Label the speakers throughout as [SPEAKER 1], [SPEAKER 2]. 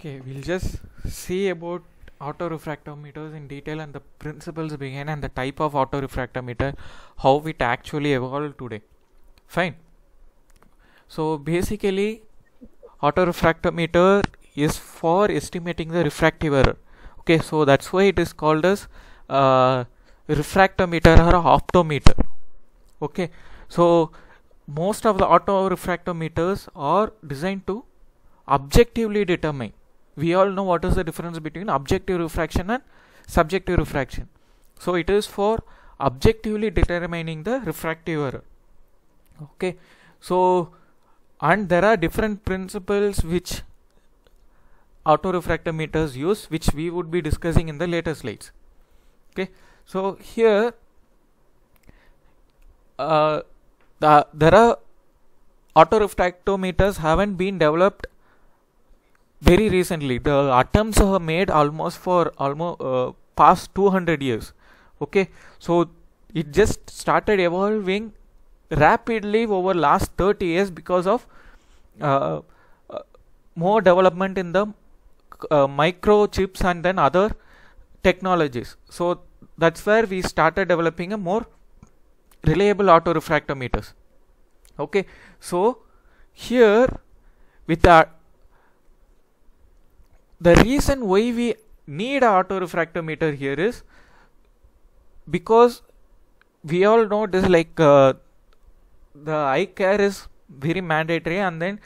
[SPEAKER 1] okay we'll just see about auto refractometers in detail and the principles behind and the type of auto refractometer, how it actually evolved today fine so basically auto refractometer is for estimating the refractive error okay so that's why it is called as uh, refractometer or optometer okay so most of the auto refractometers are designed to objectively determine we all know what is the difference between objective refraction and subjective refraction so it is for objectively determining the refractive error okay so and there are different principles which auto refractometers use which we would be discussing in the later slides okay so here uh, the, there are autorefractometers haven't been developed very recently the atoms are made almost for almost uh, past 200 years okay so it just started evolving rapidly over last 30 years because of uh, uh, more development in the uh, microchips and then other technologies so that's where we started developing a more reliable auto refractometers. okay so here with our the reason why we need a autorefractometer here is because we all know this like uh, the eye care is very mandatory and then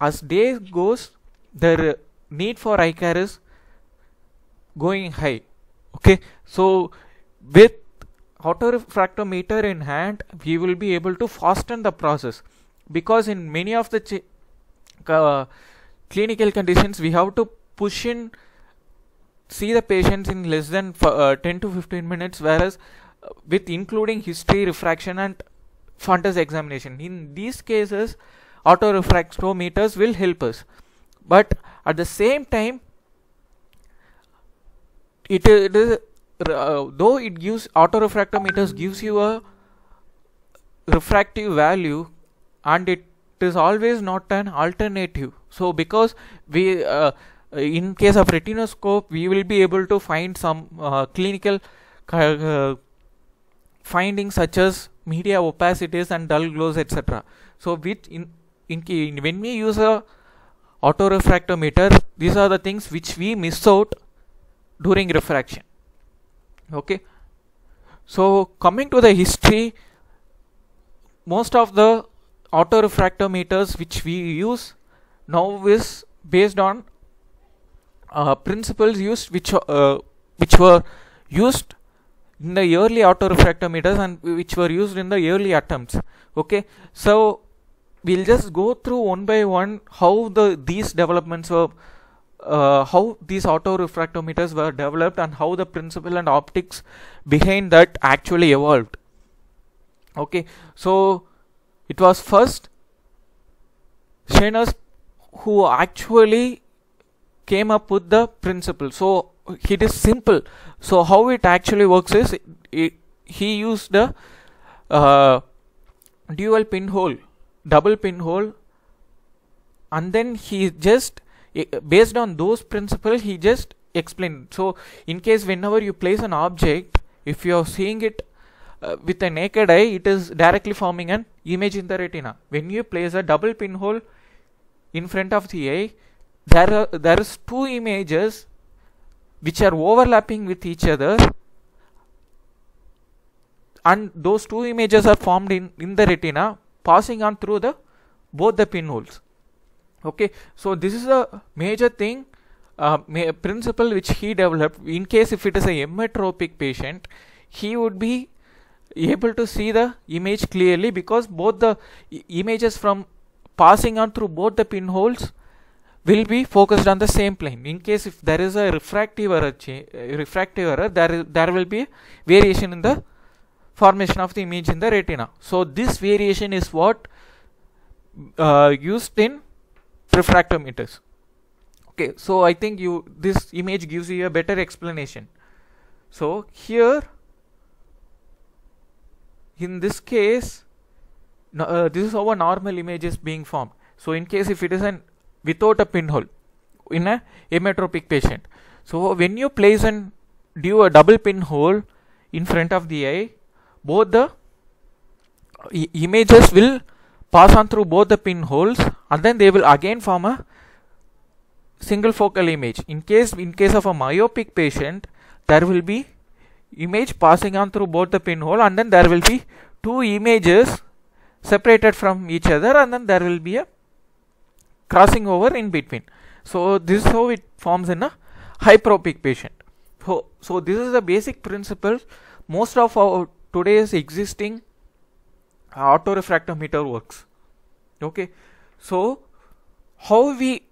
[SPEAKER 1] as day goes the need for eye care is going high okay so with autorefractometer in hand we will be able to fasten the process because in many of the uh, clinical conditions we have to push in see the patients in less than uh, 10 to 15 minutes whereas uh, with including history refraction and fundus examination in these cases auto refractometers will help us but at the same time it, it is uh, though it gives auto refractometers gives you a refractive value and it is always not an alternative so because we uh, in case of retinoscope we will be able to find some uh, clinical uh, findings such as media opacities and dull glows etc so with in, in, in when we use a autorefractometer these are the things which we miss out during refraction okay so coming to the history most of the refractometers, which we use now is based on uh, principles used which uh, which were used in the early refractometers and which were used in the early attempts okay so we'll just go through one by one how the these developments were uh, how these refractometers were developed and how the principle and optics behind that actually evolved okay so it was first Shainers who actually came up with the principle. So it is simple. So how it actually works is it, he used the uh, dual pinhole, double pinhole, and then he just based on those principles he just explained. So in case whenever you place an object, if you are seeing it uh, with a naked eye it is directly forming an image in the retina when you place a double pinhole in front of the eye there are there is two images which are overlapping with each other and those two images are formed in in the retina passing on through the both the pinholes okay so this is a major thing uh, principle which he developed in case if it is a emmetropic patient he would be able to see the image clearly because both the images from passing on through both the pinholes will be focused on the same plane in case if there is a refractive error eh, refractive error there is there will be variation in the formation of the image in the retina so this variation is what uh, used in refractometers okay so i think you this image gives you a better explanation so here in this case uh, this is our normal image is being formed so in case if it is an without a pinhole in a ametropic patient so when you place and do a double pinhole in front of the eye both the uh, images will pass on through both the pinholes and then they will again form a single focal image in case in case of a myopic patient there will be image passing on through both the pinhole and then there will be two images separated from each other and then there will be a crossing over in between. So this is how it forms in a hyperopic patient. So, so this is the basic principle most of our today's existing autorefractometer works. Okay. So how we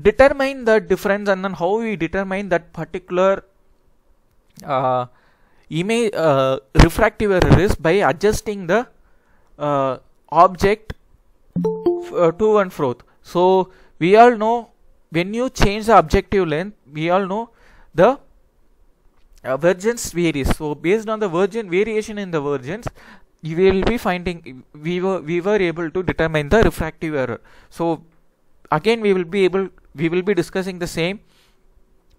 [SPEAKER 1] determine the difference and then how we determine that particular uh, image uh, refractive error is by adjusting the uh, object uh, to and fro. So we all know when you change the objective length, we all know the uh, vergence varies. So based on the virgin variation in the vergence, you will be finding we were we were able to determine the refractive error. So again we will be able we will be discussing the same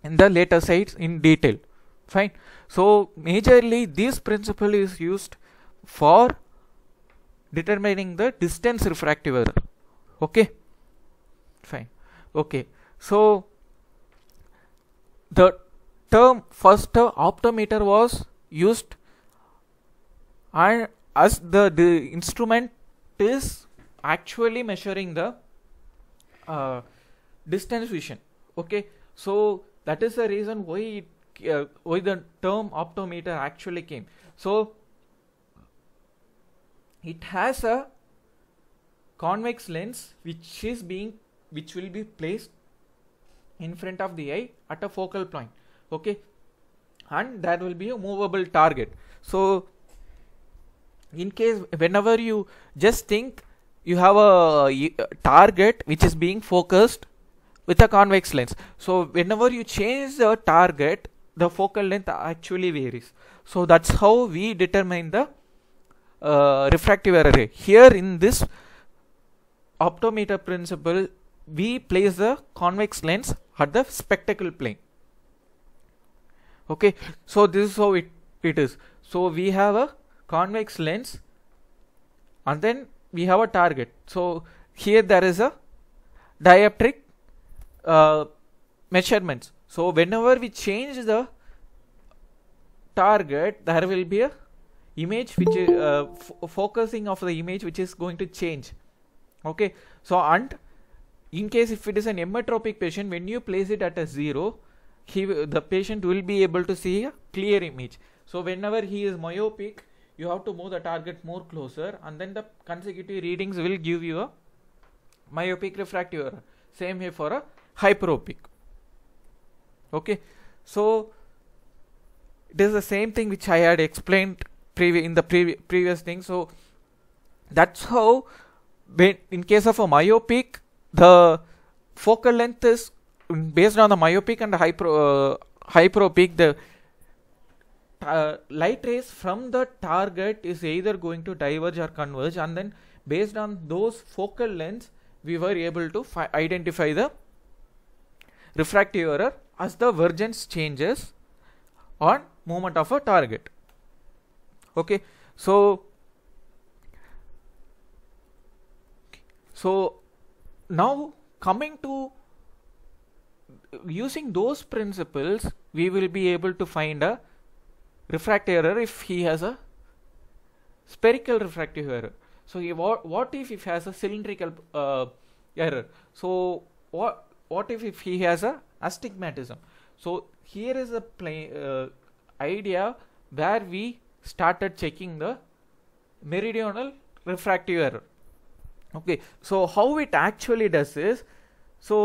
[SPEAKER 1] in the later sites in detail fine so majorly this principle is used for determining the distance refractive error okay fine okay so the term first uh, optometer was used and as the, the instrument is actually measuring the uh, distance vision okay so that is the reason why it uh, where the term optometer actually came. So it has a convex lens which is being which will be placed in front of the eye at a focal point okay and that will be a movable target so in case whenever you just think you have a, a target which is being focused with a convex lens so whenever you change the target the focal length actually varies. So that's how we determine the uh, refractive error Here in this optometer principle, we place the convex lens at the spectacle plane. Okay, so this is how it, it is. So we have a convex lens and then we have a target. So here there is a dioptric uh, measurements so whenever we change the target there will be a image which is uh, focusing of the image which is going to change okay so and in case if it is an emmetropic patient when you place it at a zero he the patient will be able to see a clear image so whenever he is myopic you have to move the target more closer and then the consecutive readings will give you a myopic refractive error same here for a hyperopic okay so it is the same thing which i had explained previ- in the previ- previous thing so that's how in case of a myopic the focal length is mm, based on the myopic and the hypro, uh, the uh, light rays from the target is either going to diverge or converge and then based on those focal lengths we were able to identify the refractive error as the vergence changes on movement of a target okay so so now coming to using those principles we will be able to find a refractive error if he has a spherical refractive error so what, what if he has a cylindrical uh, error so what what if, if he has a astigmatism so here is a play, uh, idea where we started checking the meridional refractive error okay so how it actually does is so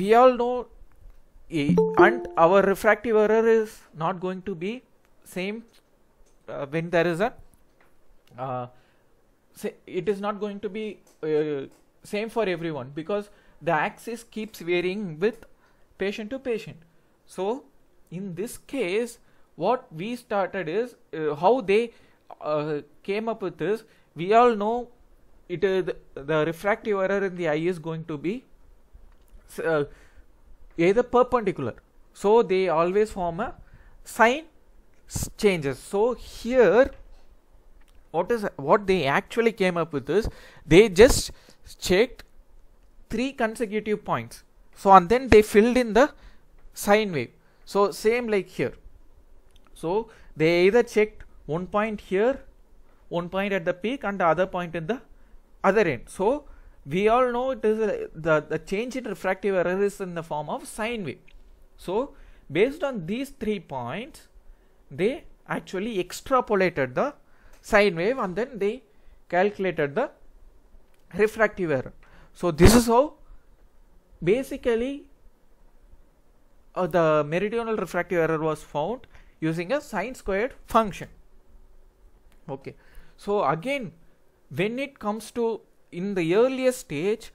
[SPEAKER 1] we all know eh, and our refractive error is not going to be same uh, when there is a uh, it is not going to be uh, same for everyone because the axis keeps varying with patient to patient. So in this case, what we started is uh, how they uh, came up with this. We all know it is the refractive error in the eye is going to be uh, either perpendicular. So they always form a sine changes. So here, what is what they actually came up with is they just checked three consecutive points so and then they filled in the sine wave so same like here so they either checked one point here one point at the peak and the other point in the other end so we all know it is a, the the change in refractive error is in the form of sine wave so based on these three points they actually extrapolated the sine wave and then they calculated the refractive error so this is how basically uh, the meridional refractive error was found using a sine squared function okay so again when it comes to in the earliest stage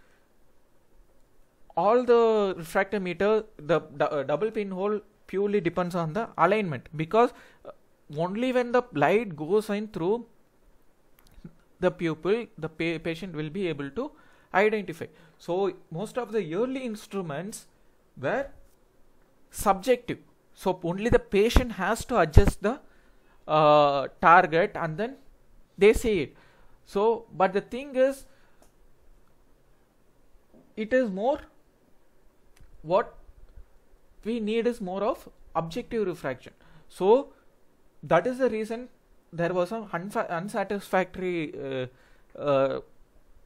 [SPEAKER 1] all the refractometer the, the uh, double pinhole purely depends on the alignment because uh, only when the light goes in through the pupil, the pa patient will be able to identify. So most of the early instruments were subjective. So only the patient has to adjust the uh, target and then they say it. So but the thing is it is more what we need is more of objective refraction. So that is the reason there was some unsatisfactory uh, uh,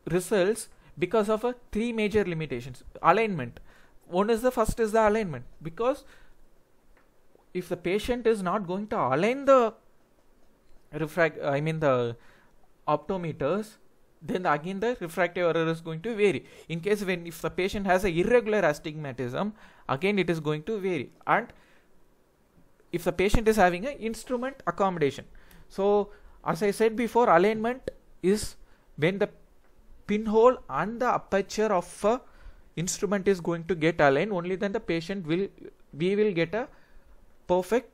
[SPEAKER 1] results because of three major limitations alignment one is the first is the alignment because if the patient is not going to align the refract i mean the optometers then again the refractive error is going to vary in case when if the patient has a irregular astigmatism again it is going to vary and if the patient is having an instrument accommodation so as I said before alignment is when the pinhole and the aperture of a instrument is going to get aligned only then the patient will we will get a perfect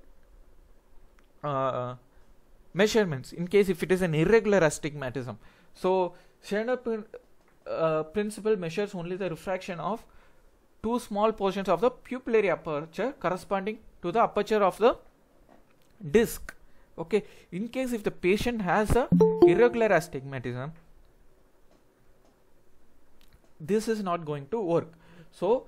[SPEAKER 1] uh, measurements in case if it is an irregular astigmatism. So Schreiner prin uh, principle measures only the refraction of two small portions of the pupillary aperture corresponding to the aperture of the disc okay in case if the patient has a irregular astigmatism this is not going to work so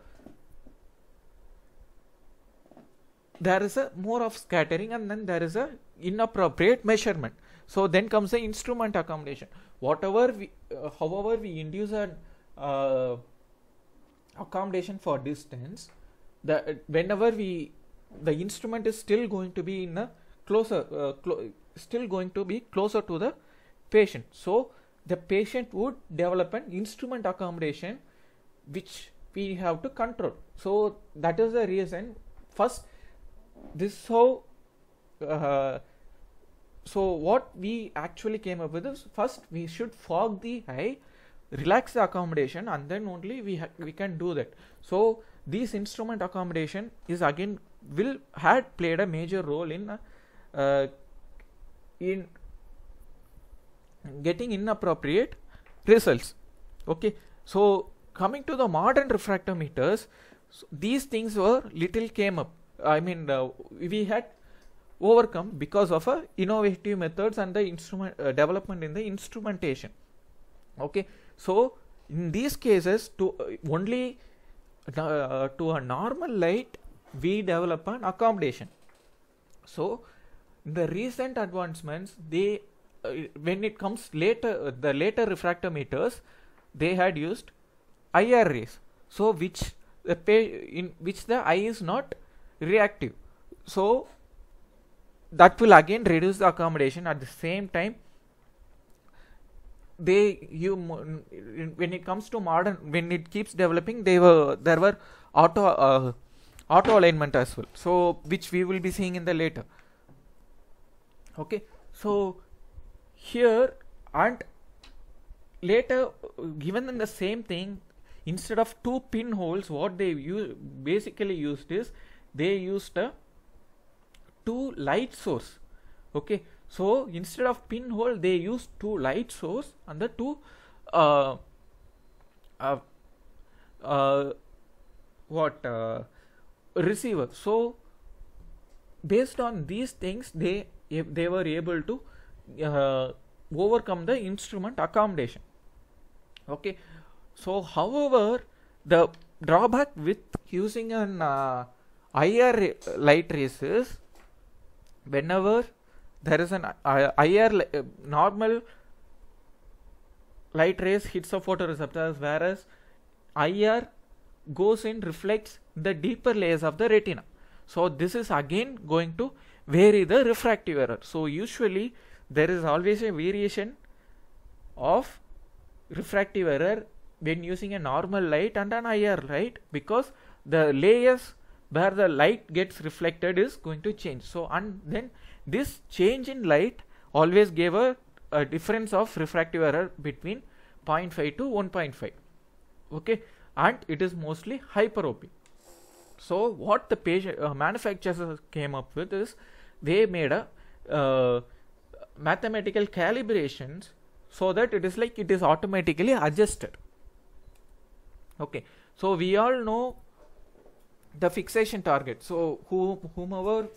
[SPEAKER 1] there is a more of scattering and then there is a inappropriate measurement so then comes the instrument accommodation whatever we uh, however we induce an uh, accommodation for distance the whenever we the instrument is still going to be in a closer, uh, clo still going to be closer to the patient. So the patient would develop an instrument accommodation which we have to control. So that is the reason first this is how uh, so what we actually came up with is first we should fog the eye relax the accommodation and then only we we can do that so this instrument accommodation is again will had played a major role in uh, uh, in getting inappropriate results okay so coming to the modern refractometers so these things were little came up i mean uh, we had overcome because of uh, innovative methods and the instrument uh, development in the instrumentation okay so in these cases to uh, only uh, to a normal light we develop an accommodation so the recent advancements they uh, when it comes later uh, the later refractometers they had used IR rays so which the in which the eye is not reactive so that will again reduce the accommodation at the same time they you when it comes to modern when it keeps developing they were there were auto uh, auto alignment as well so which we will be seeing in the later okay so here and later given them the same thing instead of two pinholes what they use basically used is they used a two light source okay so instead of pinhole they used two light source and the two uh, uh, uh, what uh, receiver so based on these things they they were able to uh, overcome the instrument accommodation okay so however the drawback with using an uh, IR light rays is whenever there is an uh, IR uh, normal light rays hits a photoreceptors whereas IR goes in reflects the deeper layers of the retina so this is again going to vary the refractive error. So usually there is always a variation of refractive error when using a normal light and an IR light because the layers where the light gets reflected is going to change. So and then this change in light always gave a, a difference of refractive error between 0.5 to 1.5 okay and it is mostly hyperopic so what the patient, uh, manufacturers came up with is they made a uh, mathematical calibrations so that it is like it is automatically adjusted. Okay, so we all know the fixation target. So who, whomever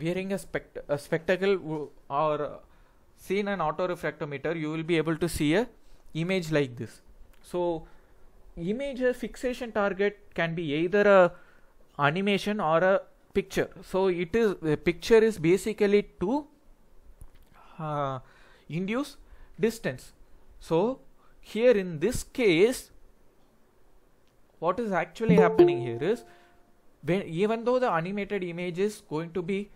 [SPEAKER 1] wearing a, spect a spectacle or seen an autorefractometer, you will be able to see a image like this. So image fixation target can be either a animation or a picture so it is the picture is basically to uh, induce distance so here in this case what is actually happening here is when even though the animated image is going to be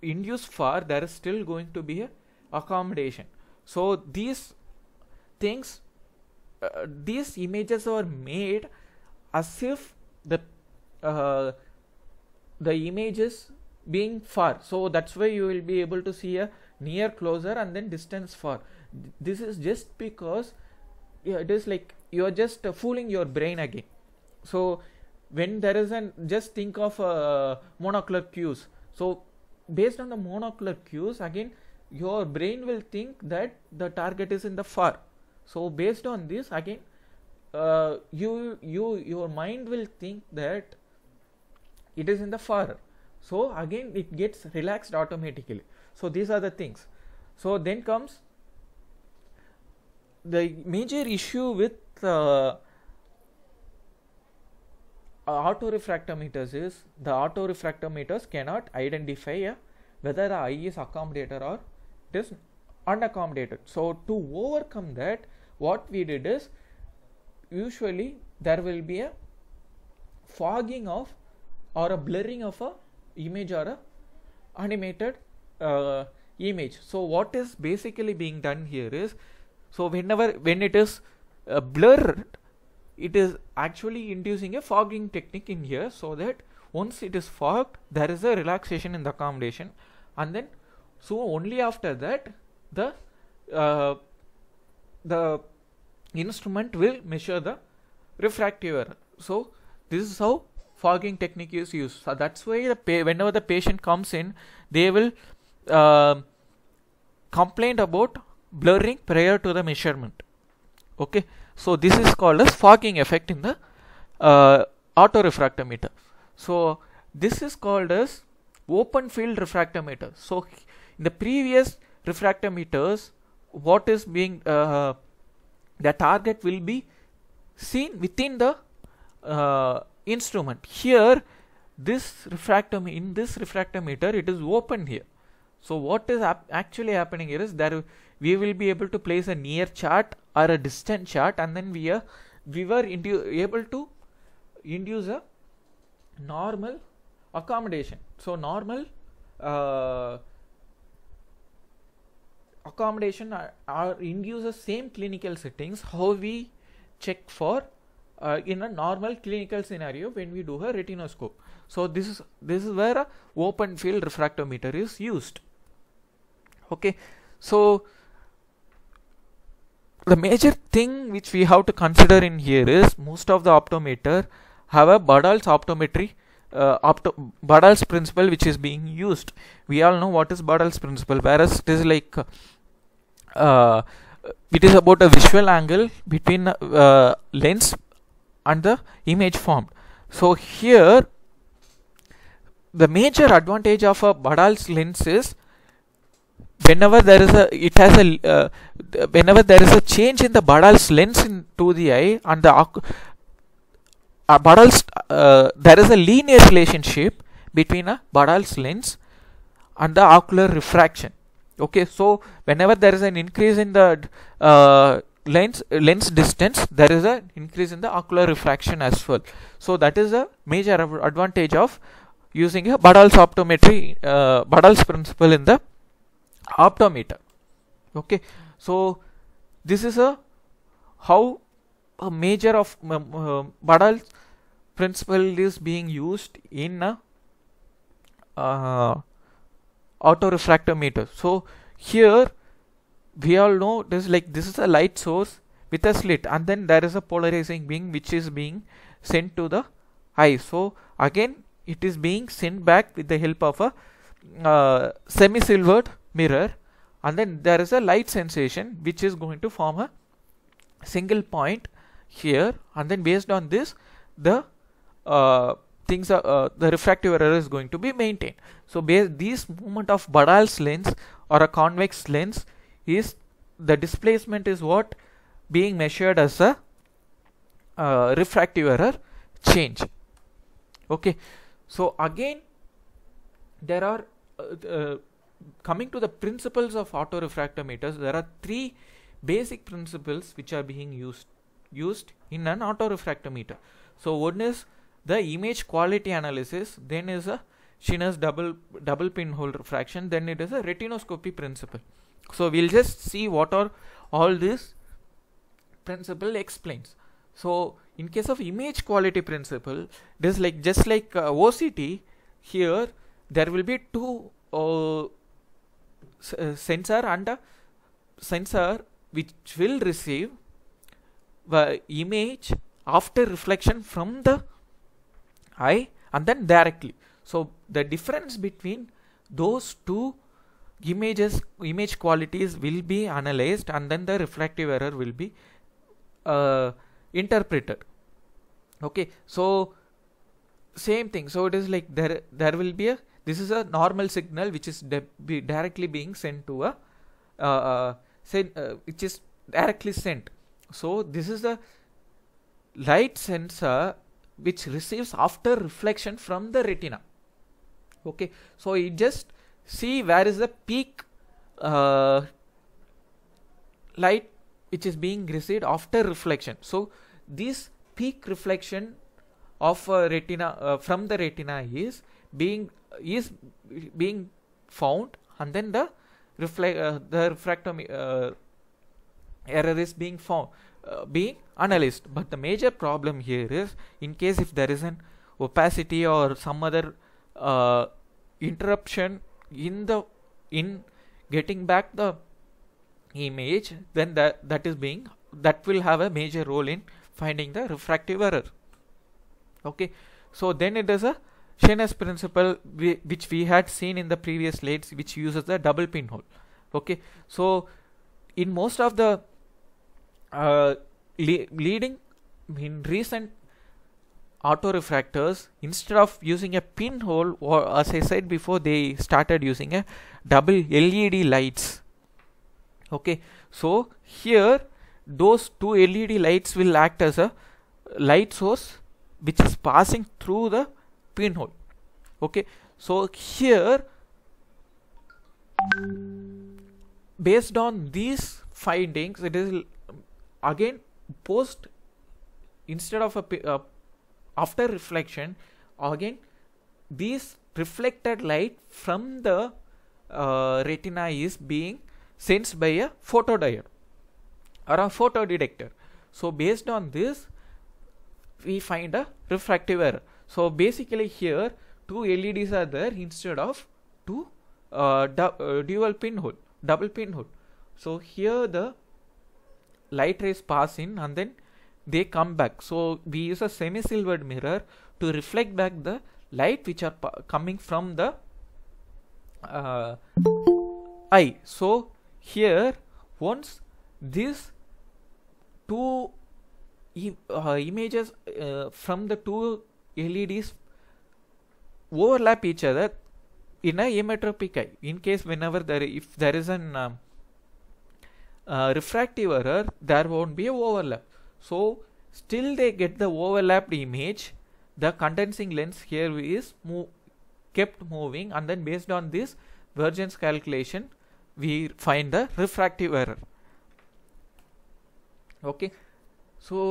[SPEAKER 1] induced far there is still going to be a accommodation so these things uh, these images are made as if the uh, the image is being far so that's why you will be able to see a near closer and then distance far this is just because it is like you are just fooling your brain again so when there is an just think of uh, monocular cues so based on the monocular cues again your brain will think that the target is in the far so based on this again uh, you you your mind will think that it is in the far so again it gets relaxed automatically so these are the things so then comes the major issue with uh, refractometers is the auto refractometers cannot identify uh, whether the eye is accommodated or it is unaccommodated. So to overcome that, what we did is usually there will be a fogging of or a blurring of a image or a animated uh, image so what is basically being done here is so whenever when it is uh, blurred it is actually inducing a fogging technique in here so that once it is fogged there is a relaxation in the accommodation and then so only after that the uh, the instrument will measure the refractive error so this is how fogging technique is used. So that's why the pa- whenever the patient comes in, they will uh, complain about blurring prior to the measurement. Okay, so this is called as fogging effect in the uh, autorefractometer. So this is called as open field refractometer. So in the previous refractometers, what is being uh, the target will be seen within the uh, instrument here this refractometer in this refractometer it is open here so what is actually happening here is that we will be able to place a near chart or a distant chart and then we are we were able to induce a normal accommodation so normal uh, accommodation uh, are, induce the same clinical settings how we check for uh, in a normal clinical scenario when we do a retinoscope. So this is this is where a open field refractometer is used. Okay, so the major thing which we have to consider in here is most of the optometer have a Badal's optometry uh, opto Badal's principle which is being used. We all know what is Badal's principle, whereas it is like uh, it is about a visual angle between uh, lens and the image formed. So here the major advantage of a Badal's lens is whenever there is a it has a uh, whenever there is a change in the Badal's lens into the eye and the uh, Badal's uh, there is a linear relationship between a Badal's lens and the ocular refraction. Okay, so whenever there is an increase in the uh, lens lens distance there is a increase in the ocular refraction as well so that is a major advantage of using a Badal's optometry uh, Badal's principle in the optometer okay so this is a how a major of um, Badal's principle is being used in a uh, meter so here we all know this like this is a light source with a slit and then there is a polarizing beam which is being sent to the eye so again it is being sent back with the help of a uh, semi silvered mirror and then there is a light sensation which is going to form a single point here and then based on this the uh, things are uh, the refractive error is going to be maintained so based these movement of Badal's lens or a convex lens is the displacement is what being measured as a uh, refractive error change okay so again there are uh, uh, coming to the principles of auto refractometers. there are three basic principles which are being used used in an auto refractometer. so one is the image quality analysis then is a Schinner's double double pinhole refraction then it is a retinoscopy principle so we'll just see what are all this principle explains so in case of image quality principle this like just like uh, OCT here there will be two uh, uh, sensor and a sensor which will receive the image after reflection from the eye and then directly so the difference between those two images image qualities will be analyzed and then the refractive error will be uh, interpreted okay so same thing so it is like there there will be a this is a normal signal which is be directly being sent to a uh, uh, uh, which is directly sent so this is the light sensor which receives after reflection from the retina okay so it just see where is the peak uh, light which is being received after reflection so this peak reflection of uh, retina uh, from the retina is being is being found and then the reflect uh, the refractometer uh, error is being found uh, being analyzed but the major problem here is in case if there is an opacity or some other interruption in the in getting back the image then that that is being that will have a major role in finding the refractive error okay so then it is a Shannon's principle we, which we had seen in the previous slides which uses the double pinhole okay so in most of the uh, le leading in recent Auto refractors instead of using a pinhole or as I said before they started using a double LED lights okay so here those two LED lights will act as a light source which is passing through the pinhole okay so here based on these findings it is again post instead of a, a after reflection again this reflected light from the uh, retina is being sensed by a photodiode or a photodetector so based on this we find a refractive error so basically here two LEDs are there instead of two uh, du uh, dual pinhole double pinhole so here the light rays pass in and then they come back. So we use a semi-silvered mirror to reflect back the light which are coming from the uh, eye. So here once these two e uh, images uh, from the two LEDs overlap each other in a emmetropic eye. In case whenever there if there is an um, uh, refractive error there won't be a overlap so still they get the overlapped image the condensing lens here is kept moving and then based on this vergence calculation we find the refractive error okay so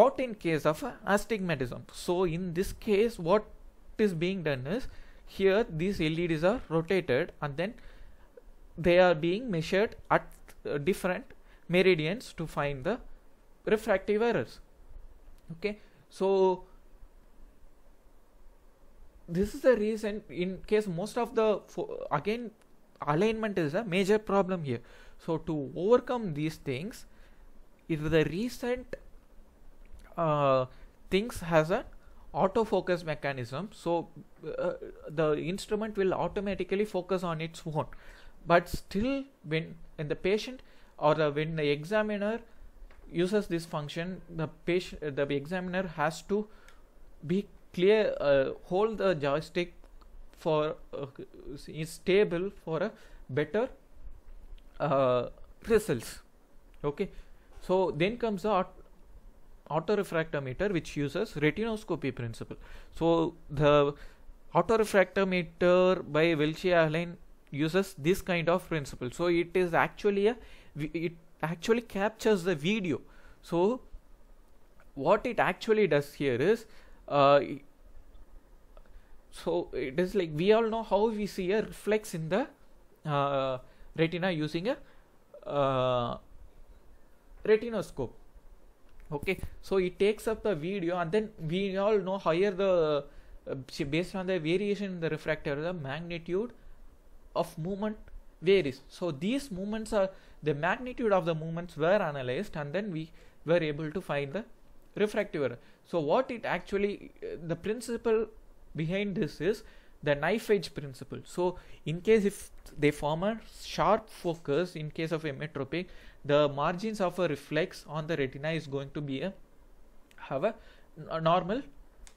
[SPEAKER 1] what in case of astigmatism so in this case what is being done is here these LEDs are rotated and then they are being measured at uh, different meridians to find the refractive errors okay so this is the reason in case most of the again alignment is a major problem here so to overcome these things if the recent uh, things has an autofocus mechanism so uh, the instrument will automatically focus on its own but still when in the patient or when the examiner uses this function the patient the examiner has to be clear uh, hold the joystick for uh, is stable for a better uh, results okay so then comes the auto autorefractometer which uses retinoscopy principle so the autorefractometer by Welch line uses this kind of principle so it is actually a it actually captures the video so what it actually does here is uh, so it is like we all know how we see a reflex in the uh, retina using a uh, retinoscope okay so it takes up the video and then we all know higher the uh, based on the variation in the refractor the magnitude of movement varies. So these movements are the magnitude of the movements were analyzed and then we were able to find the refractive error. So what it actually the principle behind this is the knife edge principle. So in case if they form a sharp focus in case of emmetropic the margins of a reflex on the retina is going to be a have a, a normal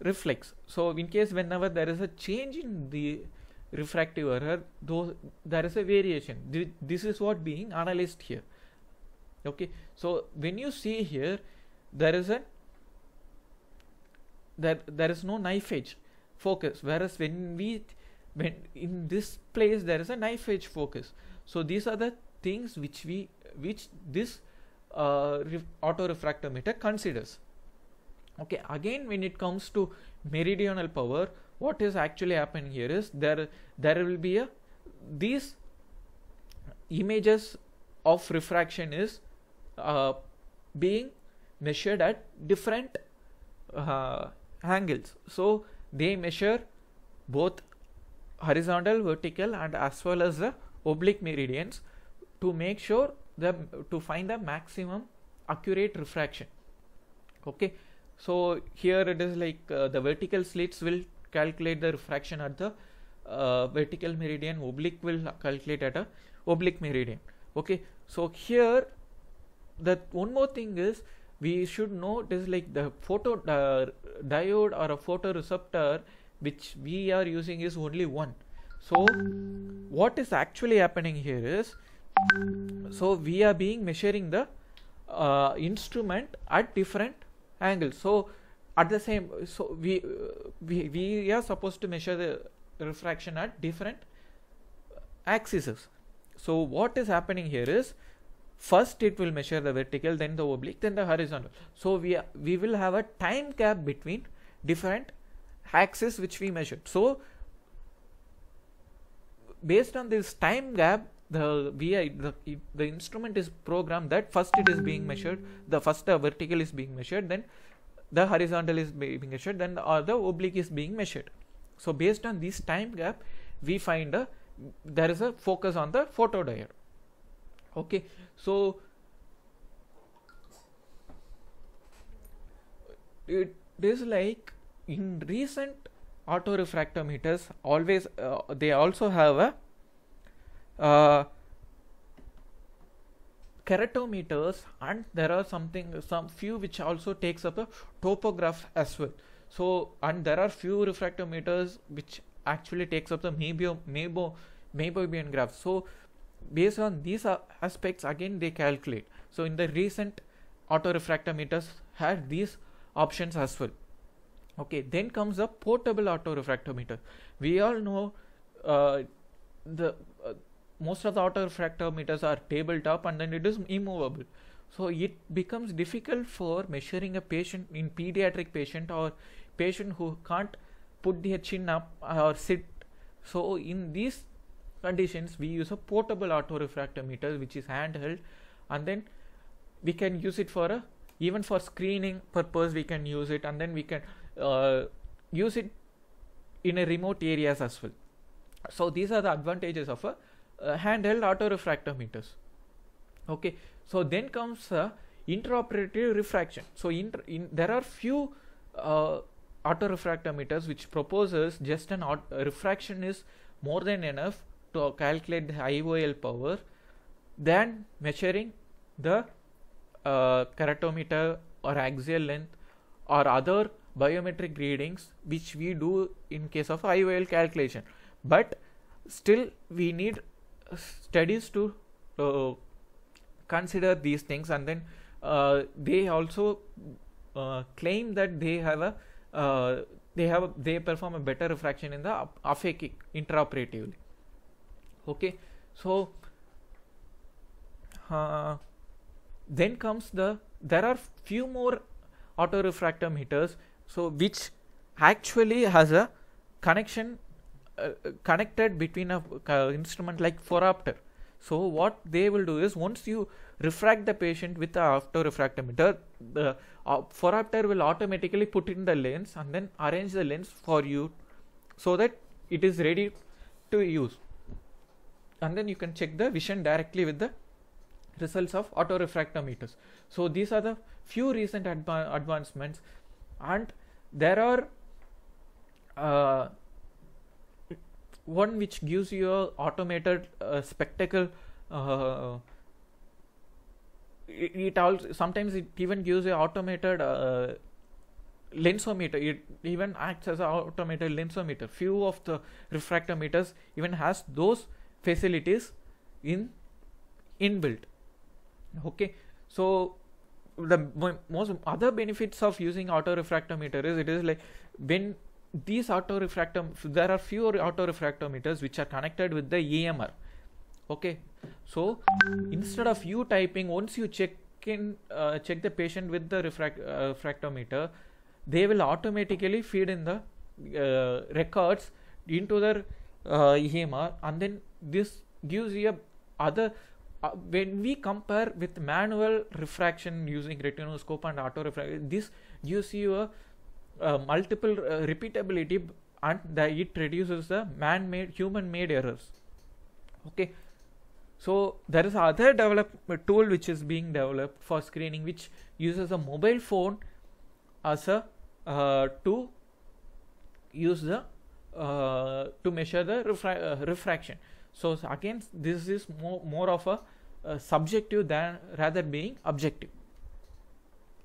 [SPEAKER 1] reflex. So in case whenever there is a change in the refractive error though there is a variation this is what being analyzed here okay so when you see here there is a that there is no knife edge focus whereas when we when in this place there is a knife edge focus so these are the things which we which this uh, auto refractometer considers okay again when it comes to meridional power what is actually happening here is there there will be a these images of refraction is uh, being measured at different uh, angles so they measure both horizontal vertical and as well as the oblique meridians to make sure the to find the maximum accurate refraction okay so here it is like uh, the vertical slits will calculate the refraction at the uh, vertical meridian oblique will calculate at a oblique meridian okay so here the one more thing is we should know it is like the photo uh, diode or a photoreceptor which we are using is only one so what is actually happening here is so we are being measuring the uh, instrument at different angles so at the same so we we, we are supposed to measure the refraction at different axes so what is happening here is first it will measure the vertical then the oblique then the horizontal so we are, we will have a time gap between different axes which we measured so based on this time gap the VI the, the instrument is programmed that first it is being measured the first the vertical is being measured then the horizontal is being measured then or the oblique is being measured so based on this time gap we find a there is a focus on the photodiode okay so it is like in recent auto refractometers, always uh, they also have a uh, keratometers and there are something some few which also takes up a topograph as well so and there are few refractometers which actually takes up the maybe maybe graph so based on these aspects again they calculate so in the recent auto refractometers had these options as well okay then comes the portable auto refractometer. we all know uh, the uh, most of the outer meters are up, and then it is immovable so it becomes difficult for measuring a patient in pediatric patient or patient who can't put their chin up or sit so in these conditions we use a portable meter, which is handheld and then we can use it for a even for screening purpose we can use it and then we can uh, use it in a remote areas as well so these are the advantages of a uh, handheld auto refractometers. okay so then comes uh, intraoperative refraction so in, in, there are few uh, refractometers which proposes just an refraction is more than enough to calculate the IOL power than measuring the uh, keratometer or axial length or other biometric readings which we do in case of IOL calculation but still we need studies to uh, consider these things and then uh, they also uh, claim that they have a uh, they have a, they perform a better refraction in the aphakic intraoperatively okay so uh, then comes the there are few more autorefractum hitters so which actually has a connection connected between a uh, instrument like forapter. So what they will do is once you refract the patient with the after refractometer, the uh, forapter will automatically put in the lens and then arrange the lens for you so that it is ready to use. And then you can check the vision directly with the results of auto refractometers. So these are the few recent adva advancements and there are uh, one which gives you a automated uh, spectacle uh, it, it also sometimes it even gives you automated uh, lensometer it even acts as an automated lensometer few of the refractometers even has those facilities in inbuilt okay so the most other benefits of using auto refractometer is it is like when these auto refractor there are few meters which are connected with the EMR okay so instead of you typing once you check in uh, check the patient with the refract uh, refractometer they will automatically feed in the uh, records into their uh, EMR and then this gives you a other uh, when we compare with manual refraction using retinoscope and auto autorefraction this gives you a uh, multiple uh, repeatability and that it reduces the man-made human-made errors okay so there is other develop uh, tool which is being developed for screening which uses a mobile phone as a uh, to use the uh, to measure the refra uh, refraction so again this is more, more of a uh, subjective than rather being objective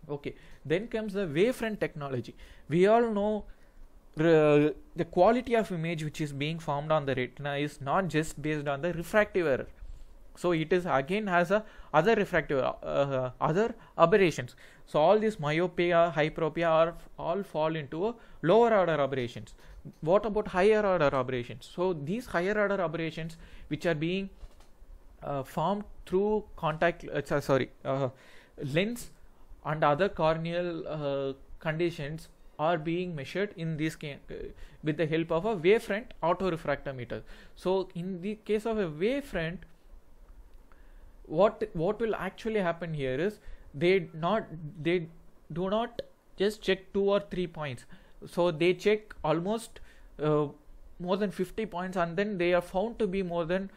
[SPEAKER 1] okay then comes the wavefront technology we all know uh, the quality of image which is being formed on the retina is not just based on the refractive error so it is again has a other refractive uh, uh other aberrations so all these myopia hyperopia are all fall into lower order aberrations what about higher order aberrations so these higher order aberrations which are being uh, formed through contact uh, sorry uh, lens and other corneal uh, conditions are being measured in this case uh, with the help of a wavefront autorefractometer. So in the case of a wavefront, what what will actually happen here is they not they do not just check two or three points. So they check almost uh, more than 50 points and then they are found to be more than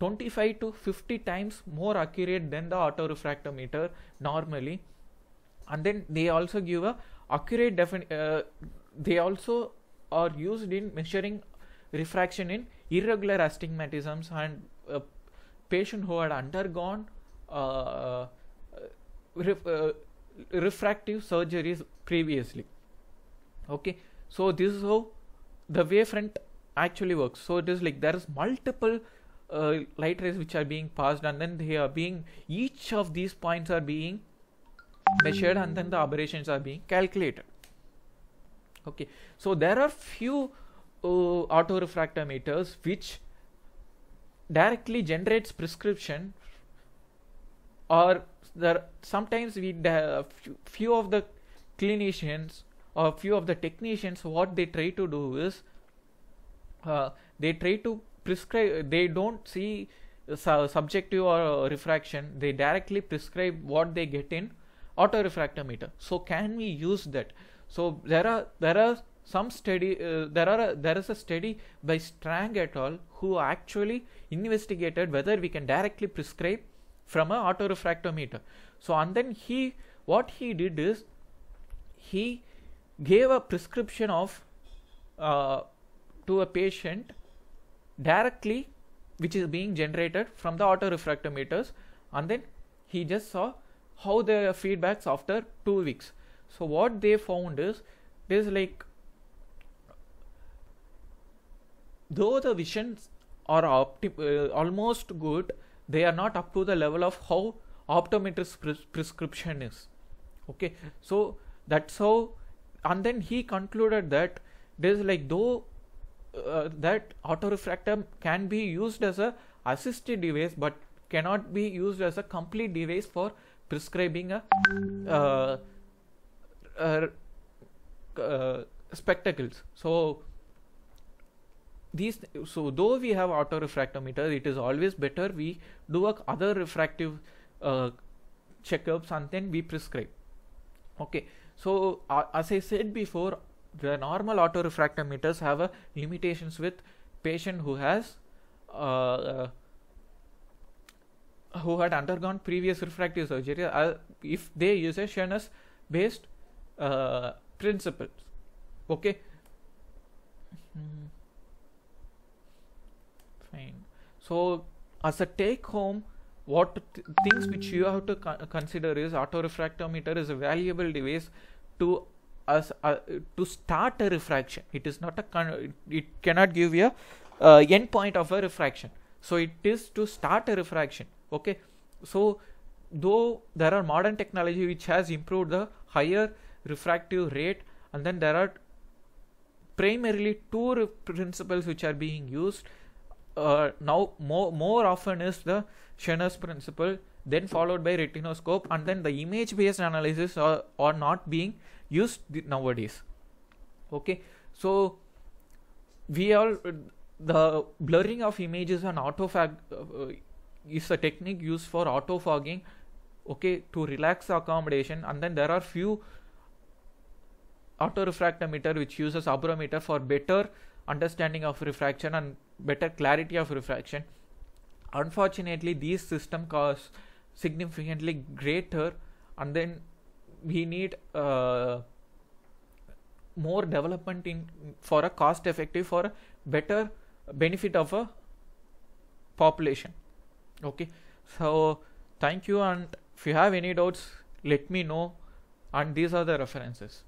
[SPEAKER 1] 25 to 50 times more accurate than the autorefractometer normally and then they also give a accurate defin uh, they also are used in measuring refraction in irregular astigmatisms and a uh, patient who had undergone uh, uh ref uh, refractive surgeries previously okay so this is how the wavefront actually works so it is like there is multiple light rays which are being passed and then they are being each of these points are being measured and then the aberrations are being calculated okay so there are few uh, autorefractometers which directly generates prescription or there sometimes we uh, few of the clinicians or few of the technicians what they try to do is uh, they try to prescribe they don't see uh, su subjective or uh, refraction they directly prescribe what they get in autorefractometer so can we use that so there are there are some study uh, there are a, there is a study by strang et al who actually investigated whether we can directly prescribe from a autorefractometer so and then he what he did is he gave a prescription of uh, to a patient directly which is being generated from the autorefractometers and then he just saw how their feedbacks after two weeks so what they found is there's like though the visions are opti- uh, almost good they are not up to the level of how optometrist pres- prescription is okay so that's how and then he concluded that there's like though uh, that autorefractor can be used as a assisted device but cannot be used as a complete device for prescribing a, uh, uh, uh, spectacles. So these so though we have auto refractometer, it is always better we do a other refractive uh, checkups and then we prescribe. Okay, so as I said before, the normal auto refractometers have limitations with patient who has uh, who had undergone previous refractive surgery uh, if they use a Shannon's based uh, principles. Okay. Hmm. Fine. So, as a take home, what th- things which you have to con- consider is autorefractometer is a valuable device to as uh, to start a refraction. It is not a con- it cannot give you a uh, end point of a refraction. So it is to start a refraction okay so though there are modern technology which has improved the higher refractive rate and then there are primarily two principles which are being used uh, now more more often is the Schoener's principle then followed by retinoscope and then the image based analysis are, are not being used nowadays okay so we all the blurring of images and autofag uh, is a technique used for auto fogging okay to relax the accommodation and then there are few auto refractometer which uses abrometer for better understanding of refraction and better clarity of refraction unfortunately these system cause significantly greater and then we need uh, more development in for a cost effective for a better benefit of a population okay so thank you and if you have any doubts let me know and these are the references